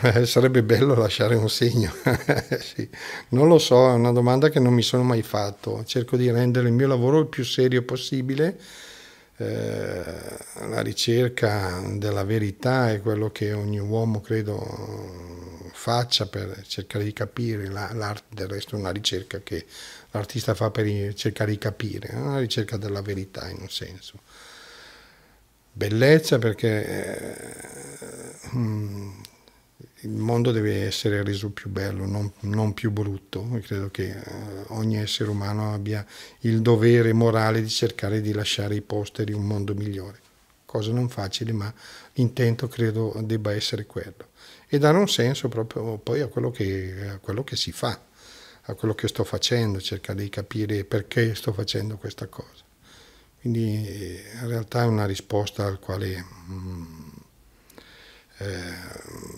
Eh, sarebbe bello lasciare un segno. sì. Non lo so, è una domanda che non mi sono mai fatto. Cerco di rendere il mio lavoro il più serio possibile. Eh, la ricerca della verità è quello che ogni uomo credo faccia per cercare di capire l'arte, del resto è una ricerca che l'artista fa per cercare di capire, è una ricerca della verità in un senso. Bellezza perché eh, mm, il mondo deve essere reso più bello, non, non più brutto. E credo che eh, ogni essere umano abbia il dovere morale di cercare di lasciare i posteri un mondo migliore. Cosa non facile, ma l'intento credo debba essere quello. E dare un senso proprio poi a quello che, a quello che si fa, a quello che sto facendo, cercare di capire perché sto facendo questa cosa. Quindi eh, in realtà è una risposta al quale... Mh, mm, eh,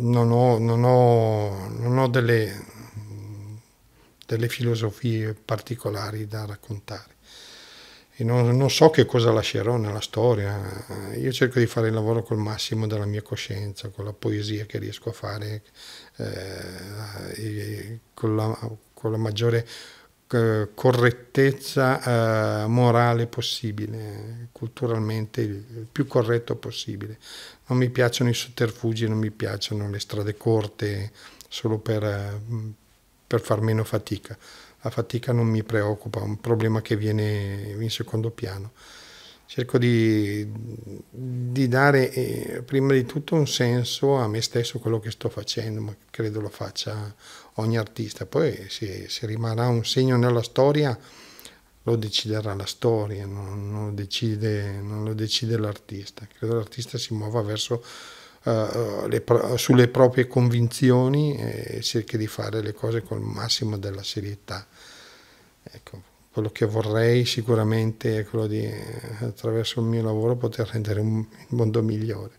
non ho, non ho, non ho delle, delle, filosofie particolari da raccontare. E non, non so che cosa lascerò nella storia. Io cerco di fare il lavoro col massimo della mia coscienza, con la poesia che riesco a fare, eh, con, la, con la maggiore eh, correttezza eh, morale possibile, culturalmente il più corretto possibile. Non mi piacciono i sotterfugi, non mi piacciono le strade corte solo per, eh, per far meno fatica. La fatica non mi preoccupa, è un problema che viene in secondo piano cerco di, di dare eh, prima di tutto un senso a me stesso quello che sto facendo, ma credo lo faccia ogni artista. Poi se, se rimarrà un segno nella storia lo deciderà la storia, non, non, lo, decide, non lo, decide, l'artista. Credo l'artista si muova verso, uh, le, sulle proprie convinzioni e cerchi di fare le cose col massimo della serietà. Ecco quello che vorrei sicuramente è quello di eh, attraverso il mio lavoro poter rendere un mondo migliore.